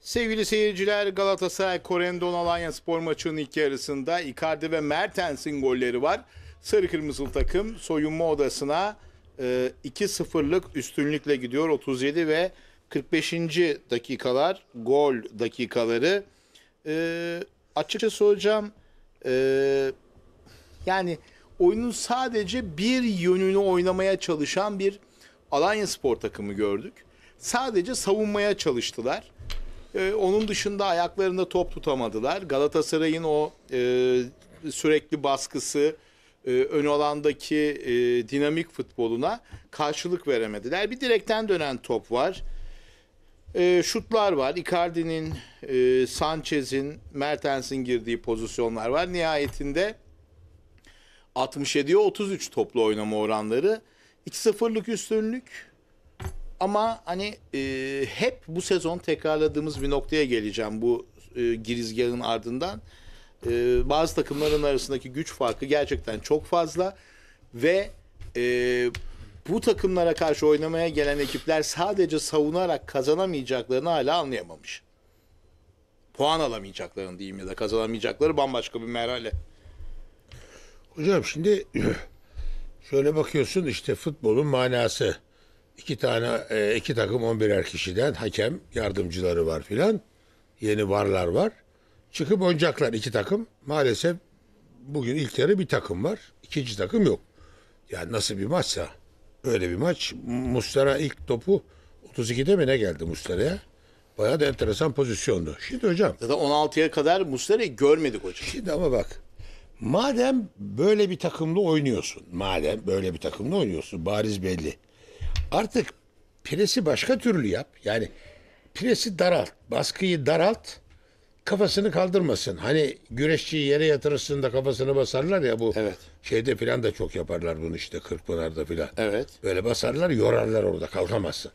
Sevgili seyirciler Galatasaray Korendon Alanya spor maçının ilk yarısında Icardi ve Mertens'in golleri var. Sarı Kırmızılı takım soyunma odasına 2-0'lık e, üstünlükle gidiyor. 37 ve 45. dakikalar gol dakikaları. E, açıkçası hocam e, yani oyunun sadece bir yönünü oynamaya çalışan bir Alanya spor takımı gördük. Sadece savunmaya çalıştılar ee, onun dışında ayaklarında top tutamadılar. Galatasaray'ın o e, sürekli baskısı, e, ön alandaki e, dinamik futboluna karşılık veremediler. Bir direkten dönen top var. E, şutlar var. Icardi'nin, e, Sanchez'in, Mertens'in girdiği pozisyonlar var. Nihayetinde 67'ye 33 toplu oynama oranları. 2-0'lık üstünlük ama hani e, hep bu sezon tekrarladığımız bir noktaya geleceğim bu e, girizgahın ardından. E, bazı takımların arasındaki güç farkı gerçekten çok fazla ve e, bu takımlara karşı oynamaya gelen ekipler sadece savunarak kazanamayacaklarını hala anlayamamış. Puan alamayacaklarını diyeyim ya da kazanamayacakları bambaşka bir merhale. Hocam şimdi şöyle bakıyorsun işte futbolun manası İki tane e, iki takım 11'er kişiden hakem yardımcıları var filan. Yeni varlar var. Çıkıp oynayacaklar iki takım. Maalesef bugün ilk yarı bir takım var. ikinci takım yok. Yani nasıl bir maçsa öyle bir maç. Mustara ilk topu 32'de mi ne geldi Mustara'ya? Bayağı da enteresan pozisyondu. Şimdi hocam. Zaten 16'ya kadar Mustara'yı görmedik hocam. Şimdi ama bak. Madem böyle bir takımla oynuyorsun. Madem böyle bir takımla oynuyorsun. Bariz belli. Artık presi başka türlü yap. Yani presi daralt, baskıyı daralt, kafasını kaldırmasın. Hani güreşçiyi yere yatırırsın da kafasını basarlar ya bu. Evet. Şeyde filan da çok yaparlar bunu işte Kırkpınar'da filan. Evet. Böyle basarlar, yorarlar orada kalkamazsın.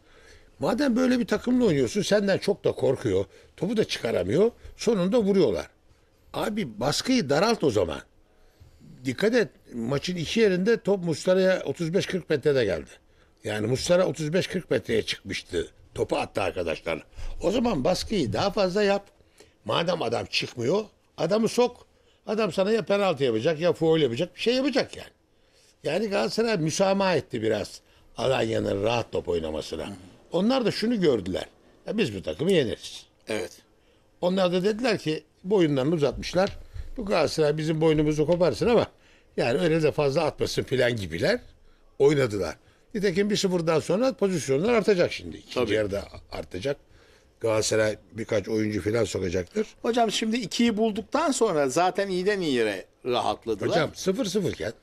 Madem böyle bir takımla oynuyorsun senden çok da korkuyor. Topu da çıkaramıyor. Sonunda vuruyorlar. Abi baskıyı daralt o zaman. Dikkat et maçın iki yerinde top Mustara'ya 35-40 metrede geldi. Yani Muslera 35-40 metreye çıkmıştı. Topu attı arkadaşlar. O zaman baskıyı daha fazla yap. Madem adam çıkmıyor adamı sok. Adam sana ya penaltı yapacak ya foul yapacak bir şey yapacak yani. Yani Galatasaray müsamaha etti biraz Alanya'nın rahat top oynamasına. Onlar da şunu gördüler. Ya biz bu takımı yeneriz. Evet. Onlar da dediler ki boyunlarını uzatmışlar. Bu Galatasaray bizim boynumuzu koparsın ama yani öyle de fazla atmasın filan gibiler. Oynadılar. Nitekim bir sıfırdan sonra pozisyonlar artacak şimdi. İkinci Tabii. yarıda artacak. Galatasaray birkaç oyuncu falan sokacaktır. Hocam şimdi ikiyi bulduktan sonra zaten iyiden iyiye rahatladılar. Hocam sıfır sıfırken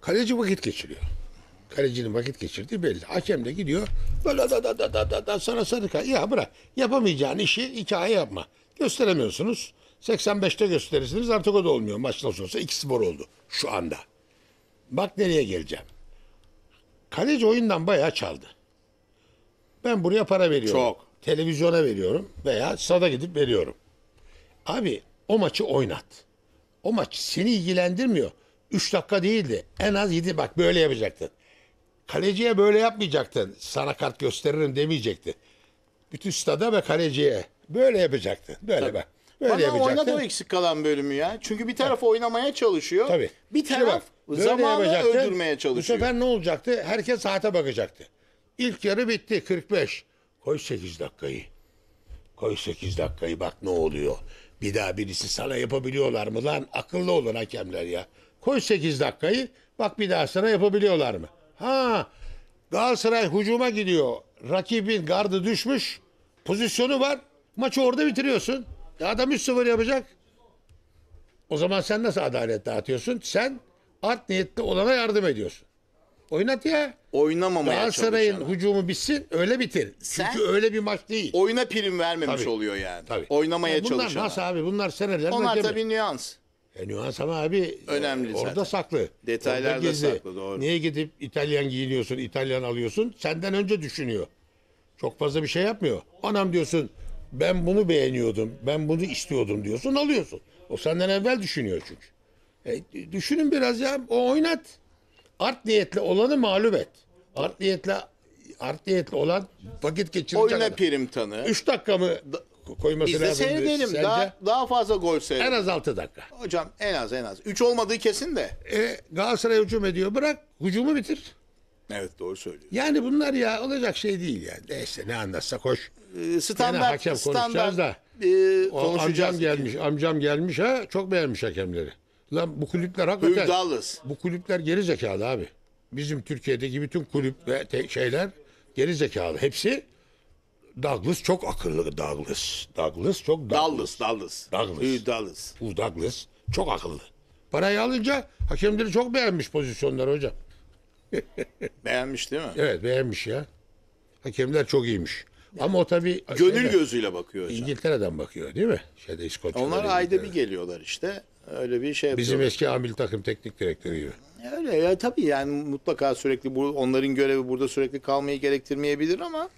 kaleci vakit geçiriyor. Kalecinin vakit geçirdiği belli. Hakem de gidiyor. Böyle da da da da da da sana sarı Ya bırak. Yapamayacağın işi iki ay yapma. Gösteremiyorsunuz. 85'te gösterirsiniz artık o da olmuyor. Maç nasıl olsa 2 spor oldu şu anda. Bak nereye geleceğim. Kaleci oyundan bayağı çaldı. Ben buraya para veriyorum. Çok. Televizyona veriyorum veya sada gidip veriyorum. Abi o maçı oynat. O maç seni ilgilendirmiyor. 3 dakika değildi. En az 7 bak böyle yapacaktın. Kaleciye böyle yapmayacaktın. Sana kart gösteririm demeyecekti. Bütün stada ve kaleciye böyle yapacaktın. Böyle Tabii. bak. Böyle Bana yapacaksın. oynadı o eksik kalan bölümü ya. Çünkü bir taraf oynamaya çalışıyor. Tabii. Bir taraf bak, zamanı yapacaktı. öldürmeye Bu çalışıyor. sefer ne olacaktı? Herkes saate bakacaktı. İlk yarı bitti 45. Koy 8 dakikayı. Koy 8 dakikayı bak ne oluyor. Bir daha birisi sana yapabiliyorlar mı lan? Akıllı olun hakemler ya. Koy 8 dakikayı bak bir daha sana yapabiliyorlar mı? Ha Galatasaray hücuma gidiyor. Rakibin gardı düşmüş. Pozisyonu var. Maçı orada bitiriyorsun. Adam 3-0 yapacak. O zaman sen nasıl adalet dağıtıyorsun? Sen art niyetli olana yardım ediyorsun. Oynat ya. Oynamamaya Galatasaray'ın çalışan. hücumu bitsin öyle bitir. Sen- Çünkü öyle bir maç değil. Oyuna prim vermemiş Tabii. oluyor yani. Tabii. Oynamaya Ya bunlar çalışan. nasıl abi? Bunlar seneler Onlar tabii bir nüans. E, nüans ama abi e, Önemli orada zaten. saklı. Detaylar Orada da gizli. saklı, doğru. Niye gidip İtalyan giyiniyorsun, İtalyan alıyorsun? Senden önce düşünüyor. Çok fazla bir şey yapmıyor. Anam diyorsun ben bunu beğeniyordum, ben bunu istiyordum diyorsun alıyorsun. O senden evvel düşünüyor çünkü. E, düşünün biraz ya o oynat. Art niyetle olanı mağlup et. Art niyetle art niyetli olan vakit geçirecek. Oyna adam. prim tanı. 3 dakika mı koyması Biz lazım? Biz de seyredelim. Sence? Daha, daha fazla gol seyredelim. En az 6 dakika. Hocam en az en az. 3 olmadığı kesin de. E, Galatasaray hücum ediyor. Bırak hücumu bitir. Evet doğru söylüyorsun. Yani bunlar ya olacak şey değil yani. Neyse ne anlatsak hoş. Ee, standart hakem standart da. e, O amcam gelmiş, amcam gelmiş ha çok beğenmiş hakemleri. Lan bu kulüpler hakikaten Hüdalas. bu kulüpler geri zekalı abi. Bizim Türkiye'deki bütün kulüp ve te- şeyler geri zekalı. Hepsi Douglas çok akıllı Douglas. Douglas çok Dallas, Dallas. Dallas. Hugh ee, Dallas. Bu Douglas çok akıllı. Parayı alınca hakemleri çok beğenmiş pozisyonları hocam. beğenmiş değil mi? Evet beğenmiş ya. Hakemler çok iyiymiş. Ama o tabii Gönül şeyde, gözüyle bakıyor hocam. İngiltere'den bakıyor değil mi? Şeyde İskoçya'da. Onlar ayda bir geliyorlar işte. Öyle bir şey Bizim eski amil takım teknik direktörü gibi. Öyle ya tabii yani mutlaka sürekli bu, onların görevi burada sürekli kalmayı gerektirmeyebilir ama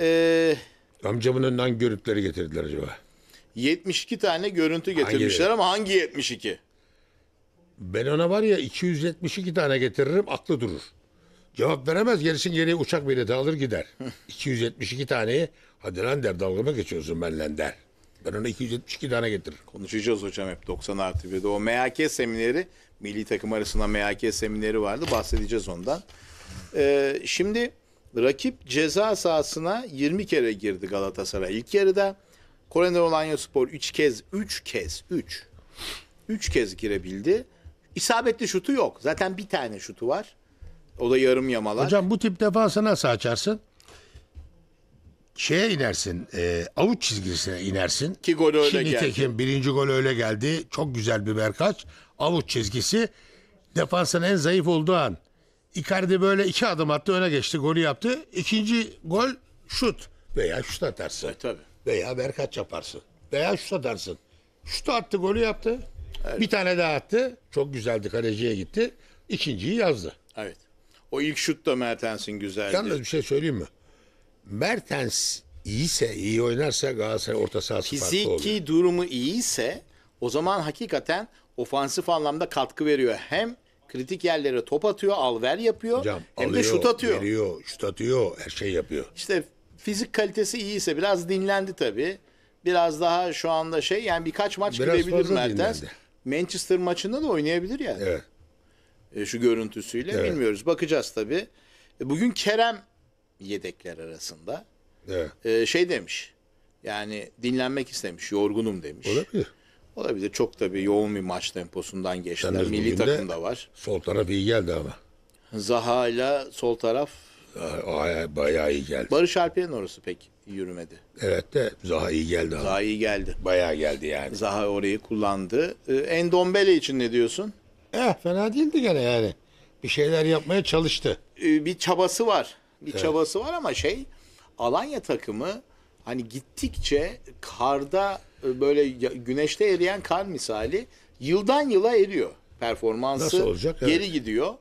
e, Amcamın önünden görüntüleri getirdiler acaba. 72 tane görüntü getirmişler Hangi- ama hangi 72? Ben ona var ya 272 tane getiririm aklı durur. Cevap veremez. Gerisin geriye uçak bileti alır gider. 272 taneyi hadi lan der dalga mı geçiyorsun benimle der. Ben ona 272 tane getiririm. Konuşacağız hocam hep 90 artı 1'de. O MHK semineri, milli takım arasında MHK semineri vardı. Bahsedeceğiz ondan. Ee, şimdi rakip ceza sahasına 20 kere girdi Galatasaray ilk yarıda. Korendon Olanyo Spor 3 kez, 3 kez, 3. 3 kez girebildi. İsabetli şutu yok. Zaten bir tane şutu var. O da yarım yamalar. Hocam bu tip defansa nasıl açarsın? şeye inersin. E, avuç çizgisine inersin. Ki gol öyle Şimdi geldi. Tekin birinci gol öyle geldi. Çok güzel bir berkaç. Avuç çizgisi. Defansın en zayıf olduğu an. Icardi böyle iki adım attı öne geçti golü yaptı. İkinci gol şut. Veya şut atarsın. E, tabii. Veya berkaç yaparsın. Veya şut atarsın. Şutu attı golü yaptı. Evet. Bir tane daha attı. Çok güzeldi kaleciye gitti. İkinciyi yazdı. Evet. O ilk şut da Mertens'in güzeldi. Yalnız bir şey söyleyeyim mi? Mertens iyiyse, iyi oynarsa Galatasaray orta sahası Fiziki farklı oluyor. durumu iyiyse o zaman hakikaten ofansif anlamda katkı veriyor. Hem kritik yerlere top atıyor, alver yapıyor Hocam, hem alıyor, de şut atıyor. Veriyor, şut atıyor, her şey yapıyor. İşte fizik kalitesi iyiyse biraz dinlendi tabii. Biraz daha şu anda şey yani birkaç maç biraz gidebilir Mertens. Dinlendi. Manchester maçında da oynayabilir yani. Evet. E, şu görüntüsüyle evet. bilmiyoruz. Bakacağız tabii. E, bugün Kerem yedekler arasında evet. E, şey demiş. Yani dinlenmek istemiş. Yorgunum demiş. Olabilir. Olabilir. Çok tabii yoğun bir maç temposundan geçtiler. Yalnız Milli takımda var. Sol taraf iyi geldi ama. Zaha ile sol taraf Ay, bayağı iyi geldi. Barış Alper'in orası pek yürümedi. Evet de Zaha iyi geldi. Zaha iyi geldi. Bayağı geldi yani. Zaha orayı kullandı. Endombele için ne diyorsun? Eh fena değildi gene yani. Bir şeyler yapmaya çalıştı. Ee, bir çabası var. Bir Evet. çabası var ama şey Alanya takımı hani gittikçe karda e, böyle güneşte eriyen kar misali yıldan yıla eriyor. Performansı Nasıl olacak? Evet. geri gidiyor.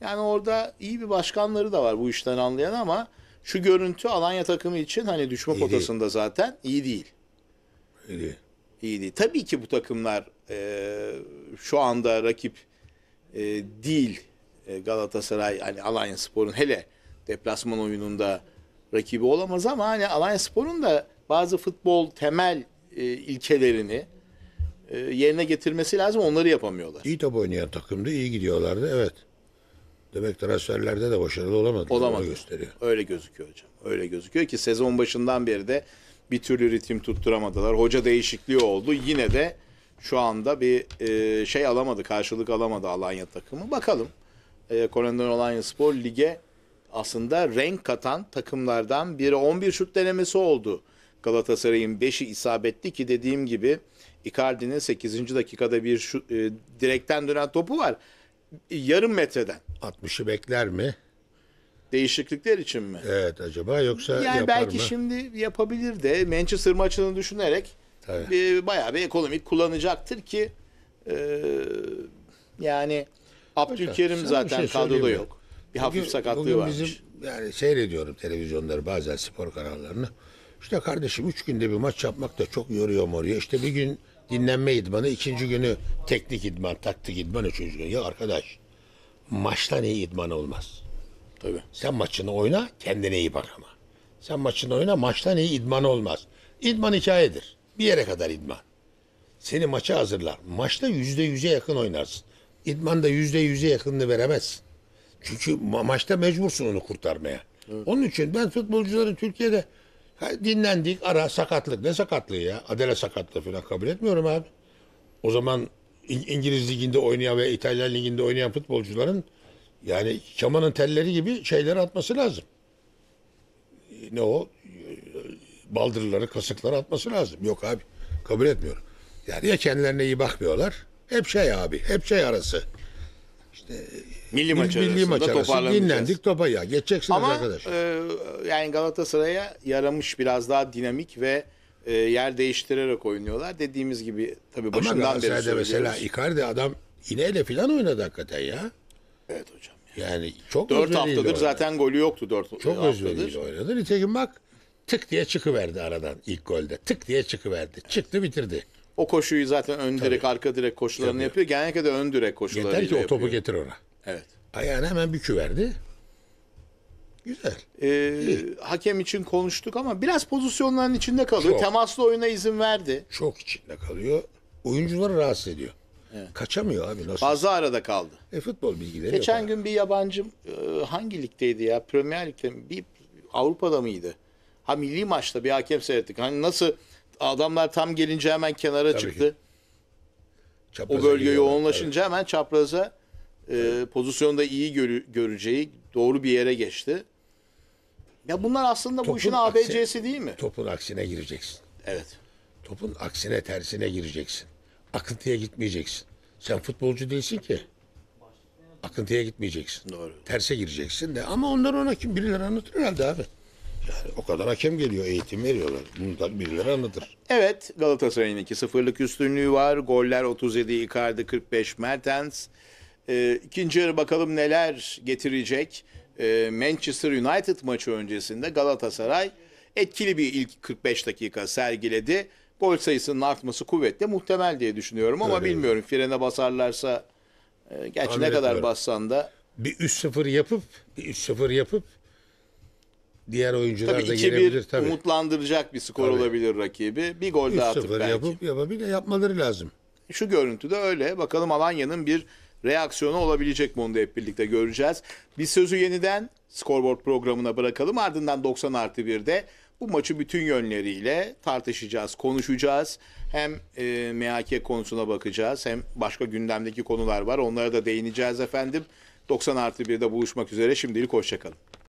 Yani orada iyi bir başkanları da var bu işten anlayan ama şu görüntü Alanya takımı için hani düşme değil. potasında zaten iyi değil. İyi. İyi değil. Tabii ki bu takımlar e, şu anda rakip e, değil e, Galatasaray hani Alanya Spor'un hele deplasman oyununda rakibi olamaz ama hani Alanya Spor'un da bazı futbol temel e, ilkelerini e, yerine getirmesi lazım onları yapamıyorlar. İyi top oynayan takımdı iyi gidiyorlardı evet. Demek transferlerde de başarılı olamadı. Olamadı. gösteriyor. Öyle gözüküyor hocam. Öyle gözüküyor ki sezon başından beri de bir türlü ritim tutturamadılar. Hoca değişikliği oldu. Yine de şu anda bir e, şey alamadı, karşılık alamadı Alanya takımı. Bakalım. E, Korendon Alanya Spor lige aslında renk katan takımlardan biri. 11 şut denemesi oldu. Galatasaray'ın 5'i isabetli ki dediğim gibi Icardi'nin 8. dakikada bir şu, e, direkten dönen topu var. Yarım metreden. 60'ı bekler mi? Değişiklikler için mi? Evet acaba yoksa yani yapar belki şimdi yapabilir de Manchester maçını düşünerek Tabii. bayağı bir ekonomik kullanacaktır ki e, yani Abdülkerim Hocam, zaten şey kadroda yok. yok. Bir bugün, hafif sakatlığı bugün varmış. Bizim, yani seyrediyorum televizyonları bazen spor kanallarını. İşte kardeşim üç günde bir maç yapmak da çok yoruyor moruyor. İşte bir gün dinlenme idmanı, ikinci günü teknik idman, taktik idman, üçüncü gün. Ya arkadaş maçtan iyi idman olmaz. Tabii. Sen maçını oyna, kendine iyi bak ama. Sen maçını oyna, maçtan iyi idman olmaz. İdman hikayedir. Bir yere kadar idman. Seni maça hazırlar. Maçta yüzde yüze yakın oynarsın. İdmanda yüzde yüze yakınını veremezsin. Çünkü ma- maçta mecbursun onu kurtarmaya. Evet. Onun için ben futbolcuları Türkiye'de dinlendik ara sakatlık. Ne sakatlığı ya? Adele sakatlığı falan kabul etmiyorum abi. O zaman İng- İngiliz liginde oynayan veya İtalyan liginde oynayan futbolcuların yani kamanın telleri gibi şeyler atması lazım. E, ne o? baldırları, kasıkları atması lazım. Yok abi kabul etmiyorum. Yani ya kendilerine iyi bakmıyorlar. Hep şey abi, hep şey arası. İşte milli maç milli arasında maç arası dinlendik topa ya. Geçeceksiniz Ama, arkadaş. E, yani Galatasaray'a yaramış biraz daha dinamik ve e, yer değiştirerek oynuyorlar. Dediğimiz gibi tabii başından Ama beri söylüyoruz. mesela Icardi adam ineyle falan oynadı hakikaten ya. Evet hocam. Yani çok Dört haftadır oynadı. zaten golü yoktu dört haftadır. Çok özveriyle oynadı. Nitekim bak tık diye çıkıverdi aradan ilk golde. Tık diye çıkıverdi. Çıktı bitirdi. O koşuyu zaten ön direk, Tabii. arka direk koşularını Tabii. yapıyor. Genellikle de ön direk koşularıyla Yeter ki o topu yapıyor. getir ona. Evet. Ayağına hemen büküverdi. Güzel. Ee, hakem için konuştuk ama biraz pozisyonların içinde kalıyor. Çok. Temaslı oyuna izin verdi. Çok içinde kalıyor. Oyuncuları rahatsız ediyor. Evet. Kaçamıyor abi nasıl? Fazla arada kaldı. E futbol bilgileri Geçen yok. gün bir yabancım e, hangi ligdeydi ya? Premier Lig'de mi? Bir Avrupa'da mıydı? Ha milli maçta bir hakem seyrettik. Hani nasıl adamlar tam gelince hemen kenara Tabii çıktı. O bölge yoğunlaşınca evet. hemen çapraza e, pozisyonda iyi görü, göreceği doğru bir yere geçti. Ya bunlar aslında topun bu işin ABC'si değil mi? Topun aksine gireceksin. Evet. Topun aksine tersine gireceksin. Akıntıya gitmeyeceksin. Sen futbolcu değilsin ki. Akıntıya gitmeyeceksin. Doğru. Terse gireceksin de ama onlar ona kim birileri anlatır herhalde abi. Yani o kadar hakem geliyor, eğitim veriyorlar. Bunu da birileri anlatır. Evet, Galatasaray'ın 2-0'lık üstünlüğü var. Goller 37, Icardi 45, Mertens. Ee, ikinci yarı bakalım neler getirecek. Ee, Manchester United maçı öncesinde Galatasaray etkili bir ilk 45 dakika sergiledi. Gol sayısının artması kuvvetli, muhtemel diye düşünüyorum ama Öyle. bilmiyorum. Frene basarlarsa, e, gerçi Tahmin ne kadar etmiyorum. bassan da Bir 3-0 yapıp, bir 3-0 yapıp diğer oyuncular tabii da gelebilir tabii. umutlandıracak bir skor tabii. olabilir rakibi. Bir gol daha atıp belki. yapıp yapabilir, yapmaları lazım. Şu görüntüde öyle. Bakalım Alanya'nın bir reaksiyonu olabilecek mi onu da hep birlikte göreceğiz. Biz sözü yeniden scoreboard programına bırakalım. Ardından 90 artı 1'de bu maçı bütün yönleriyle tartışacağız, konuşacağız. Hem e, MHK konusuna bakacağız hem başka gündemdeki konular var. Onlara da değineceğiz efendim. 90 artı 1'de buluşmak üzere şimdilik hoşçakalın.